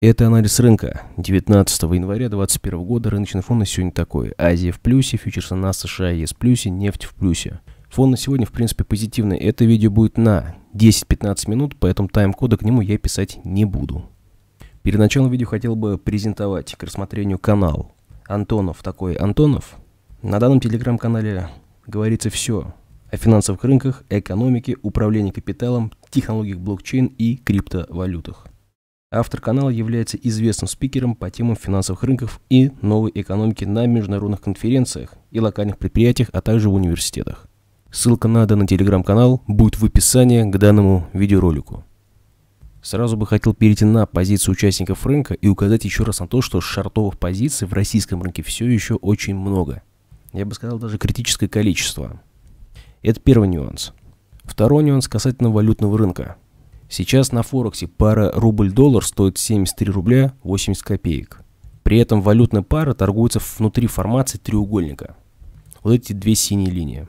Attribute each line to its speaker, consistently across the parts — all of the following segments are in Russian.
Speaker 1: Это анализ рынка. 19 января 2021 года рыночный фон на сегодня такой. Азия в плюсе, фьючерсы на США есть ЕС в плюсе, нефть в плюсе. Фон на сегодня, в принципе, позитивный. Это видео будет на 10-15 минут, поэтому тайм-кода к нему я писать не буду. Перед началом видео хотел бы презентовать к рассмотрению канал. Антонов такой Антонов. На данном телеграм-канале говорится все о финансовых рынках, экономике, управлении капиталом, технологиях блокчейн и криптовалютах. Автор канала является известным спикером по темам финансовых рынков и новой экономики на международных конференциях и локальных предприятиях, а также в университетах. Ссылка на данный телеграм-канал будет в описании к данному видеоролику. Сразу бы хотел перейти на позиции участников рынка и указать еще раз на то, что шартовых позиций в российском рынке все еще очень много. Я бы сказал, даже критическое количество. Это первый нюанс. Второй нюанс касательно валютного рынка – Сейчас на Форексе пара рубль-доллар стоит 73 рубля 80 копеек. При этом валютная пара торгуется внутри формации треугольника. Вот эти две синие линии.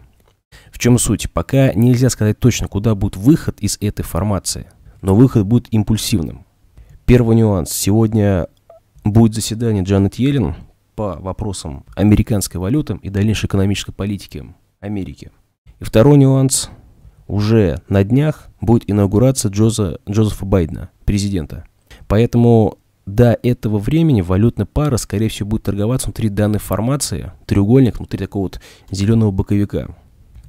Speaker 1: В чем суть? Пока нельзя сказать точно, куда будет выход из этой формации. Но выход будет импульсивным. Первый нюанс. Сегодня будет заседание Джанет Йеллен по вопросам американской валюты и дальнейшей экономической политики Америки. И второй нюанс уже на днях будет инаугурация Джоза, Джозефа Байдена, президента. Поэтому до этого времени валютная пара, скорее всего, будет торговаться внутри данной формации, треугольник внутри такого вот зеленого боковика.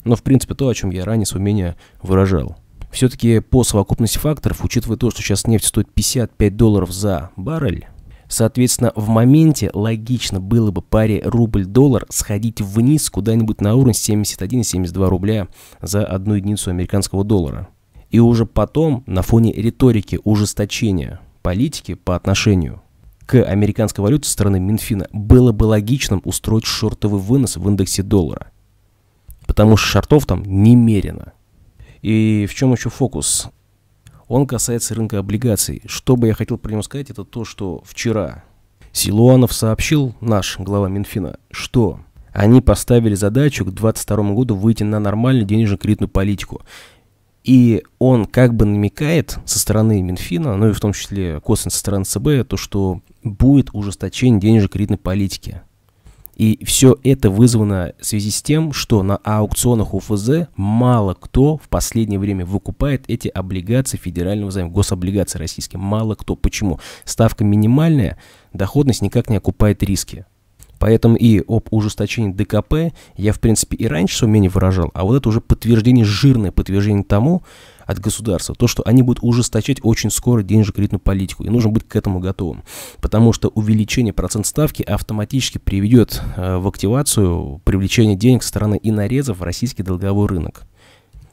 Speaker 1: Но, ну, в принципе, то, о чем я ранее с умения выражал. Все-таки по совокупности факторов, учитывая то, что сейчас нефть стоит 55 долларов за баррель, Соответственно, в моменте логично было бы паре рубль-доллар сходить вниз куда-нибудь на уровень 71-72 рубля за одну единицу американского доллара. И уже потом, на фоне риторики ужесточения политики по отношению к американской валюте со стороны Минфина, было бы логичным устроить шортовый вынос в индексе доллара. Потому что шортов там немерено. И в чем еще фокус? Он касается рынка облигаций. Что бы я хотел про него сказать, это то, что вчера Силуанов сообщил, наш глава Минфина, что они поставили задачу к 2022 году выйти на нормальную денежно-кредитную политику. И он как бы намекает со стороны Минфина, ну и в том числе косвенно со стороны ЦБ, то, что будет ужесточение денежно-кредитной политики. И все это вызвано в связи с тем, что на аукционах УФЗ мало кто в последнее время выкупает эти облигации федерального займа, гособлигации российские. Мало кто. Почему? Ставка минимальная, доходность никак не окупает риски. Поэтому и об ужесточении ДКП я, в принципе, и раньше свое мнение выражал, а вот это уже подтверждение, жирное подтверждение тому от государства, то, что они будут ужесточать очень скоро денежно-кредитную политику, и нужно быть к этому готовым, потому что увеличение процент ставки автоматически приведет э, в активацию привлечения денег со стороны инорезов в российский долговой рынок.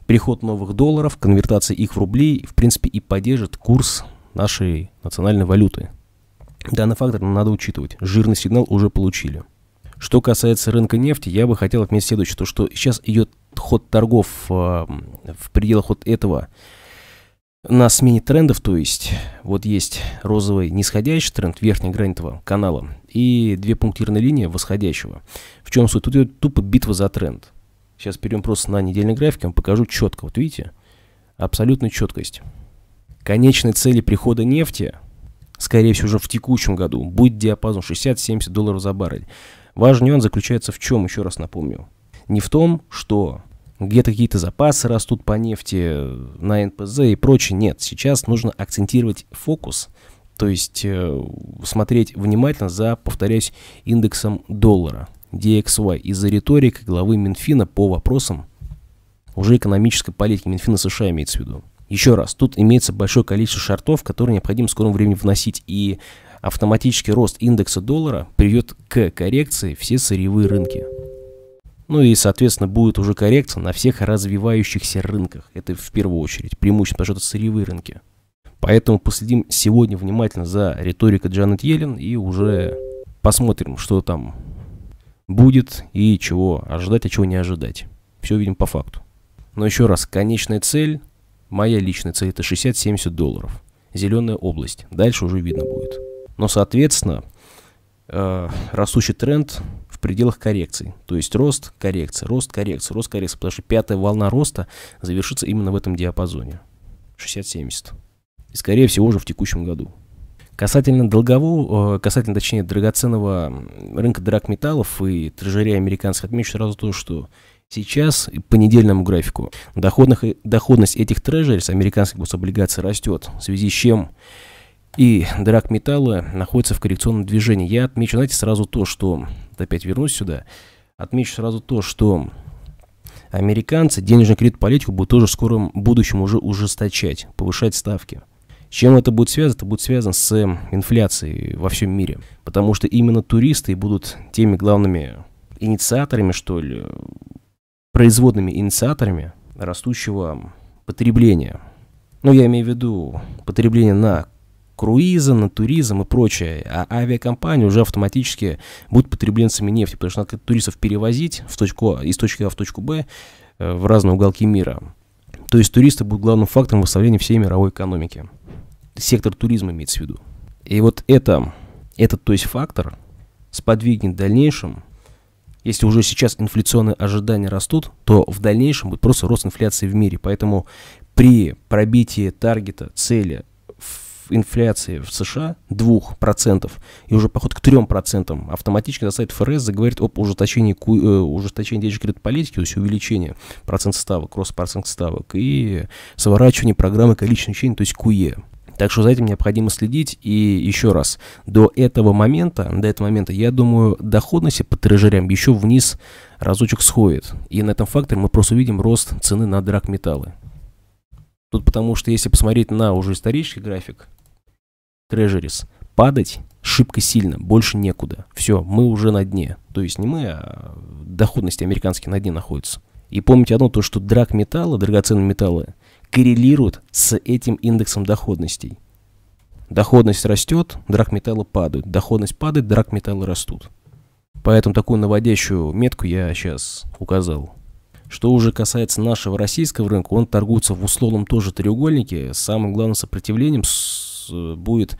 Speaker 1: Приход новых долларов, конвертация их в рубли, в принципе, и поддержит курс нашей национальной валюты – Данный фактор надо учитывать. Жирный сигнал уже получили. Что касается рынка нефти, я бы хотел отметить следующее, то что сейчас идет ход торгов э, в пределах вот этого на смене трендов, то есть вот есть розовый нисходящий тренд верхней грани этого канала и две пунктирные линии восходящего. В чем суть? Тут идет тупо битва за тренд. Сейчас перейдем просто на недельный график, я вам покажу четко. Вот видите? Абсолютная четкость. Конечной цели прихода нефти – скорее всего, уже в текущем году будет диапазон 60-70 долларов за баррель. Важный нюанс заключается в чем, еще раз напомню. Не в том, что где-то какие-то запасы растут по нефти, на НПЗ и прочее. Нет, сейчас нужно акцентировать фокус, то есть э, смотреть внимательно за, повторяюсь, индексом доллара, DXY, из-за риторики главы Минфина по вопросам уже экономической политики Минфина США имеется в виду. Еще раз, тут имеется большое количество шортов, которые необходимо в скором времени вносить, и автоматический рост индекса доллара приведет к коррекции все сырьевые рынки. Ну и, соответственно, будет уже коррекция на всех развивающихся рынках. Это в первую очередь, преимущественно, потому что это сырьевые рынки. Поэтому последим сегодня внимательно за риторикой Джанет Йеллен и уже посмотрим, что там будет и чего ожидать, а чего не ожидать. Все видим по факту. Но еще раз, конечная цель Моя личная цель это 60-70 долларов. Зеленая область. Дальше уже видно будет. Но, соответственно, э, растущий тренд в пределах коррекций. То есть рост, коррекция, рост, коррекция, рост, коррекция. Потому что пятая волна роста завершится именно в этом диапазоне. 60-70. И, скорее всего, уже в текущем году. Касательно долгового, э, касательно, точнее, драгоценного рынка драгметаллов и трежерей американских, отмечу сразу то, что Сейчас по недельному графику доходных, доходность этих трежерис, американских гособлигаций, растет, в связи с чем и драк металла находится в коррекционном движении. Я отмечу, знаете, сразу то, что, опять вернусь сюда, отмечу сразу то, что американцы денежную кредит политику будут тоже в скором будущем уже ужесточать, повышать ставки. С чем это будет связано? Это будет связано с инфляцией во всем мире. Потому что именно туристы будут теми главными инициаторами, что ли, производными инициаторами растущего потребления. Ну, я имею в виду потребление на круизы, на туризм и прочее. А авиакомпании уже автоматически будут потребленцами нефти, потому что надо туристов перевозить в точку, а, из точки А в точку Б э, в разные уголки мира. То есть туристы будут главным фактором восстановления всей мировой экономики. Сектор туризма имеется в виду. И вот это, этот, то есть фактор, сподвигнет в дальнейшем если уже сейчас инфляционные ожидания растут, то в дальнейшем будет просто рост инфляции в мире. Поэтому при пробитии таргета, цели инфляции в США 2% и уже поход к 3% автоматически на сайт ФРС, заговорит об ужесточении, э, ужесточении денежной кредитной политики, то есть увеличение процент ставок, рост процент ставок и сворачивание программы количественного то есть КУЕ. Так что за этим необходимо следить. И еще раз, до этого момента, до этого момента, я думаю, доходность по трежерям еще вниз разочек сходит. И на этом факторе мы просто увидим рост цены на драгметаллы. Тут потому что если посмотреть на уже исторический график, трежерис, падать шибко сильно, больше некуда. Все, мы уже на дне. То есть не мы, а доходности американские на дне находятся. И помните одно, то что драгметаллы, драгоценные металлы, коррелируют с этим индексом доходностей. Доходность растет, драгметаллы падают. Доходность падает, драгметаллы растут. Поэтому такую наводящую метку я сейчас указал. Что уже касается нашего российского рынка, он торгуется в условном тоже треугольнике. Самым главным сопротивлением э, будет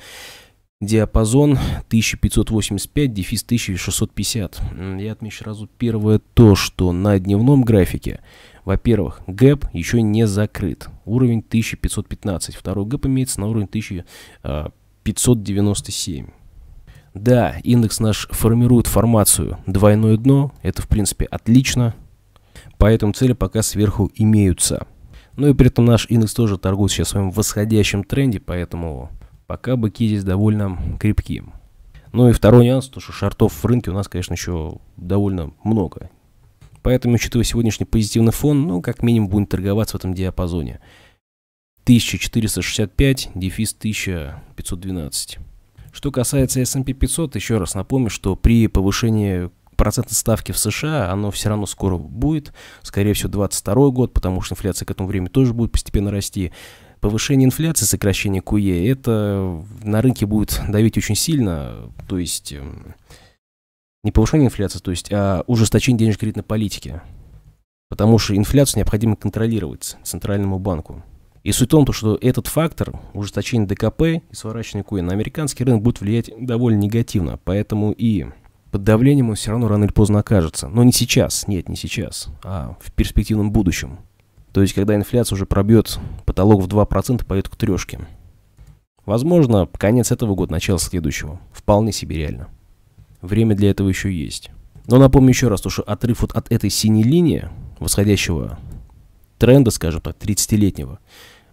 Speaker 1: диапазон 1585 дефис 1650. Я отмечу сразу первое то, что на дневном графике во-первых, гэп еще не закрыт. Уровень 1515. Второй гэп имеется на уровень 1597. Э, да, индекс наш формирует формацию двойное дно. Это, в принципе, отлично. Поэтому цели пока сверху имеются. Ну и при этом наш индекс тоже торгует сейчас в своем восходящем тренде, поэтому пока быки здесь довольно крепкие. Ну и второй нюанс, то что шортов в рынке у нас, конечно, еще довольно много. Поэтому, учитывая сегодняшний позитивный фон, ну, как минимум будем торговаться в этом диапазоне. 1465, дефис 1512. Что касается S&P 500, еще раз напомню, что при повышении процентной ставки в США, оно все равно скоро будет, скорее всего, 22 год, потому что инфляция к этому времени тоже будет постепенно расти. Повышение инфляции, сокращение QE, это на рынке будет давить очень сильно, то есть эм, не повышение инфляции, то есть, а ужесточение денежно-кредитной политики. Потому что инфляцию необходимо контролировать Центральному банку. И суть в том, что этот фактор, ужесточение ДКП и сворачивание куин на американский рынок будет влиять довольно негативно. Поэтому и под давлением он все равно рано или поздно окажется. Но не сейчас, нет, не сейчас, а в перспективном будущем. То есть, когда инфляция уже пробьет потолок в 2%, пойдет к трешке. Возможно, конец этого года, начало следующего. Вполне себе реально. Время для этого еще есть. Но напомню еще раз, то, что отрыв вот от этой синей линии, восходящего тренда, скажем так, 30-летнего,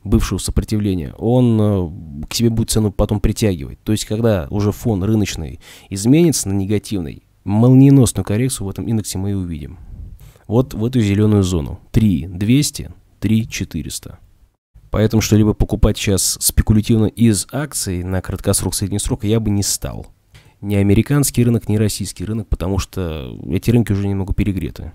Speaker 1: бывшего сопротивления, он э, к себе будет цену потом притягивать. То есть, когда уже фон рыночный изменится на негативный, молниеносную коррекцию в этом индексе мы и увидим. Вот в эту зеленую зону. 3 200, 3 400. Поэтому что-либо покупать сейчас спекулятивно из акций на краткосрок, средний срок я бы не стал ни американский рынок, ни российский рынок, потому что эти рынки уже немного перегреты.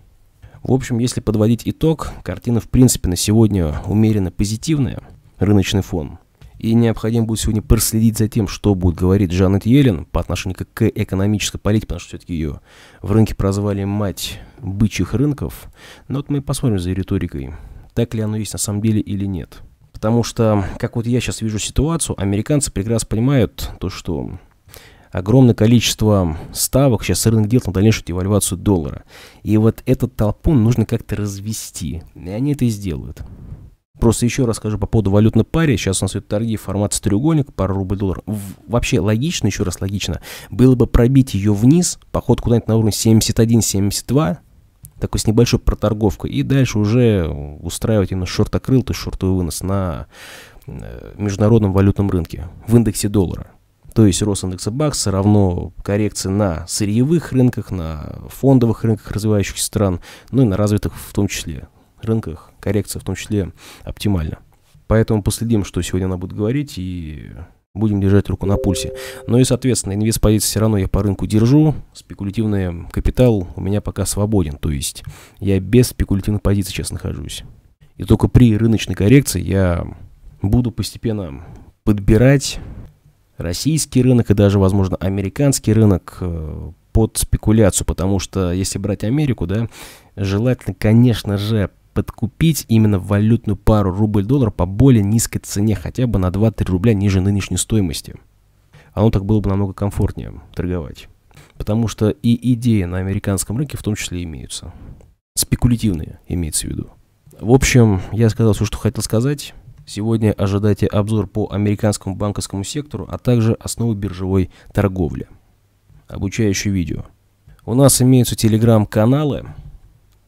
Speaker 1: В общем, если подводить итог, картина в принципе на сегодня умеренно позитивная, рыночный фон. И необходимо будет сегодня проследить за тем, что будет говорить Жанет Йеллен по отношению к экономической политике, потому что все-таки ее в рынке прозвали мать бычьих рынков. Но вот мы посмотрим за риторикой, так ли оно есть на самом деле или нет. Потому что, как вот я сейчас вижу ситуацию, американцы прекрасно понимают то, что огромное количество ставок, сейчас рынок делает на дальнейшую девальвацию доллара. И вот этот толпун нужно как-то развести, и они это и сделают. Просто еще раз скажу по поводу валютной пары. Сейчас у нас идут торги в формате треугольник, пара рубль-доллар. Вообще логично, еще раз логично, было бы пробить ее вниз, поход куда-нибудь на уровень 71-72, такой с небольшой проторговкой, и дальше уже устраивать именно шортокрыл, то есть шортовый вынос на э, международном валютном рынке в индексе доллара. То есть рост индекса бакса равно коррекции на сырьевых рынках, на фондовых рынках развивающихся стран, ну и на развитых в том числе рынках. Коррекция в том числе оптимальна. Поэтому последим, что сегодня она будет говорить, и будем держать руку на пульсе. Ну и, соответственно, инвест-позиции все равно я по рынку держу. Спекулятивный капитал у меня пока свободен. То есть я без спекулятивных позиций сейчас нахожусь. И только при рыночной коррекции я буду постепенно подбирать российский рынок и даже, возможно, американский рынок э, под спекуляцию, потому что если брать Америку, да, желательно, конечно же, подкупить именно валютную пару рубль-доллар по более низкой цене, хотя бы на 2-3 рубля ниже нынешней стоимости. Оно так было бы намного комфортнее торговать. Потому что и идеи на американском рынке в том числе имеются. Спекулятивные имеется в виду. В общем, я сказал все, что хотел сказать. Сегодня ожидайте обзор по американскому банковскому сектору, а также основы биржевой торговли. Обучающее видео. У нас имеются телеграм-каналы.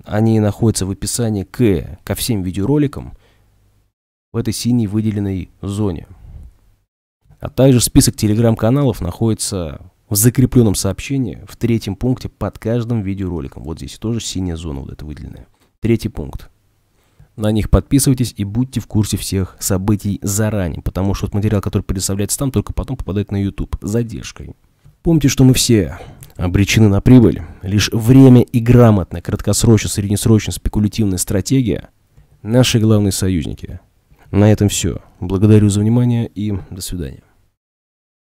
Speaker 1: Они находятся в описании к, ко всем видеороликам в этой синей выделенной зоне. А также список телеграм-каналов находится в закрепленном сообщении в третьем пункте под каждым видеороликом. Вот здесь тоже синяя зона вот эта выделенная. Третий пункт. На них подписывайтесь и будьте в курсе всех событий заранее, потому что материал, который предоставляется там, только потом попадает на YouTube с задержкой. Помните, что мы все обречены на прибыль. Лишь время и грамотная, краткосрочная, среднесрочная, спекулятивная стратегия – наши главные союзники. На этом все. Благодарю за внимание и до свидания.